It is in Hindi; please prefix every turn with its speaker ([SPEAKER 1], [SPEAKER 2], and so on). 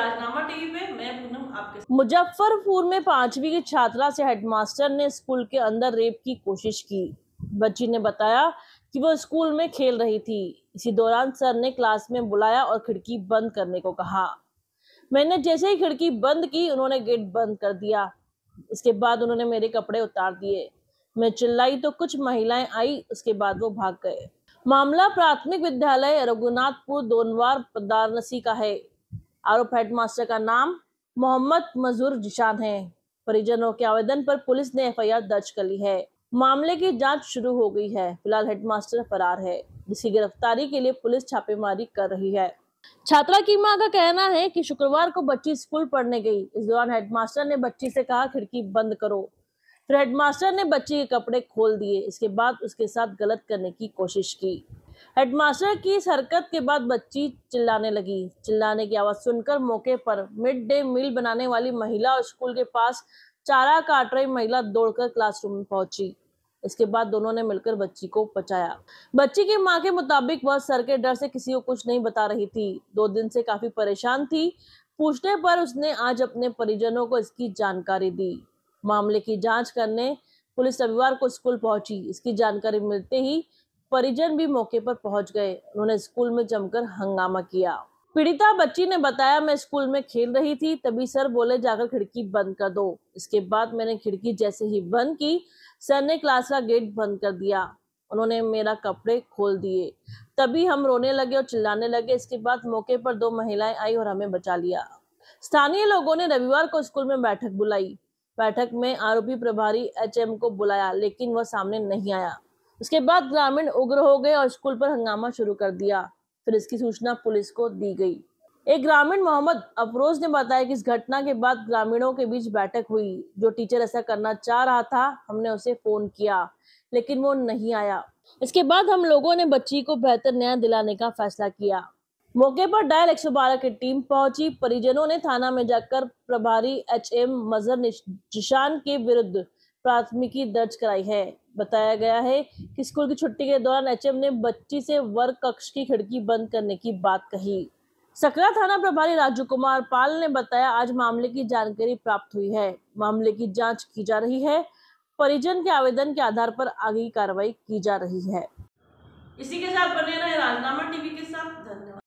[SPEAKER 1] राजनामा टीवी पे मैं पूनम आपके मुजफ्फरपुर में पांचवी की छात्रा से हेडमास्टर ने स्कूल के अंदर रेप की कोशिश की बच्ची ने बताया कि वो स्कूल में खेल रही थी इसी दौरान सर ने क्लास में बुलाया और खिड़की बंद करने को कहा मैंने जैसे ही खिड़की बंद की उन्होंने गेट बंद कर दिया इसके बाद उन्होंने मेरे कपड़े उतार दिए मैं चिल्लाई तो कुछ महिलाएं आई उसके बाद वो भाग गए मामला प्राथमिक विद्यालय रघुनाथपुर दोनवार पदारनसी का है आरोप हेडमास्टर का नाम मोहम्मद मजूर जिशान है परिजनों के आवेदन पर पुलिस ने एफ दर्ज कर ली है मामले की जांच शुरू हो गई है फिलहाल हेडमास्टर फरार है जिसकी गिरफ्तारी के लिए पुलिस छापेमारी कर रही है छात्रा की मां का कहना है कि शुक्रवार को बच्ची स्कूल पढ़ने गई इस दौरान हेडमास्टर ने बच्ची से कहा खिड़की बंद करो फिर हेडमास्टर ने बच्ची के कपड़े खोल दिए इसके बाद उसके साथ गलत करने की कोशिश की हेडमास्टर की हरकत के बाद बच्ची चिल्लाने लगी चिल्लाने की आवाज़ सुनकर मौके पर मिड डे मील बनाने वाली महिला और स्कूल के पास चारा काट रही महिला दौड़कर क्लासरूम में पहुंची इसके बाद दोनों ने मिलकर बच्ची को बचाया बच्ची की मां के मुताबिक वह सर के डर से किसी को कुछ नहीं बता रही थी दो दिन से काफी परेशान थी पूछने पर उसने आज अपने परिजनों को इसकी जानकारी दी मामले की जांच करने पुलिस रविवार को स्कूल पहुंची इसकी जानकारी मिलते ही परिजन भी मौके पर पहुंच गए उन्होंने स्कूल में जमकर हंगामा किया पीड़िता बच्ची ने बताया मैं स्कूल में खेल रही थी तभी सर बोले जाकर खिड़की बंद कर दो इसके बाद मैंने खिड़की जैसे ही बंद की सर ने क्लास का गेट बंद कर दिया उन्होंने मेरा कपड़े खोल दिए तभी हम रोने लगे और चिल्लाने लगे इसके बाद मौके पर दो महिलाएं आई और हमें बचा लिया स्थानीय लोगों ने रविवार को स्कूल में बैठक बुलाई बैठक में आरोपी प्रभारी एचएम को बुलाया लेकिन वह सामने नहीं आया इसके बाद ग्रामीण उग्र हो गए और स्कूल पर हंगामा शुरू कर दिया फिर इसकी सूचना पुलिस को दी गई एक ग्रामीण मोहम्मद अफरोज ने बताया कि इस घटना के बाद ग्रामीणों के बीच बैठक हुई जो टीचर ऐसा करना चाह रहा था हमने उसे फोन किया लेकिन वो नहीं आया इसके बाद हम लोगों ने बच्ची को बेहतर न्याय दिलाने का फैसला किया मौके पर डायल एक की टीम पहुंची परिजनों ने थाना में जाकर प्रभारी एच एम मजर निशान के विरुद्ध प्राथमिकी दर्ज कराई है बताया गया है कि स्कूल की छुट्टी के दौरान एच ने बच्ची से वर्ग कक्ष की खिड़की बंद करने की बात कही सकरा थाना प्रभारी राजू कुमार पाल ने बताया आज मामले की जानकारी प्राप्त हुई है मामले की जांच की जा रही है परिजन के आवेदन के आधार पर आगे कार्रवाई की जा रही है इसी के साथ बने रहे राजनामा टीवी के साथ धन्यवाद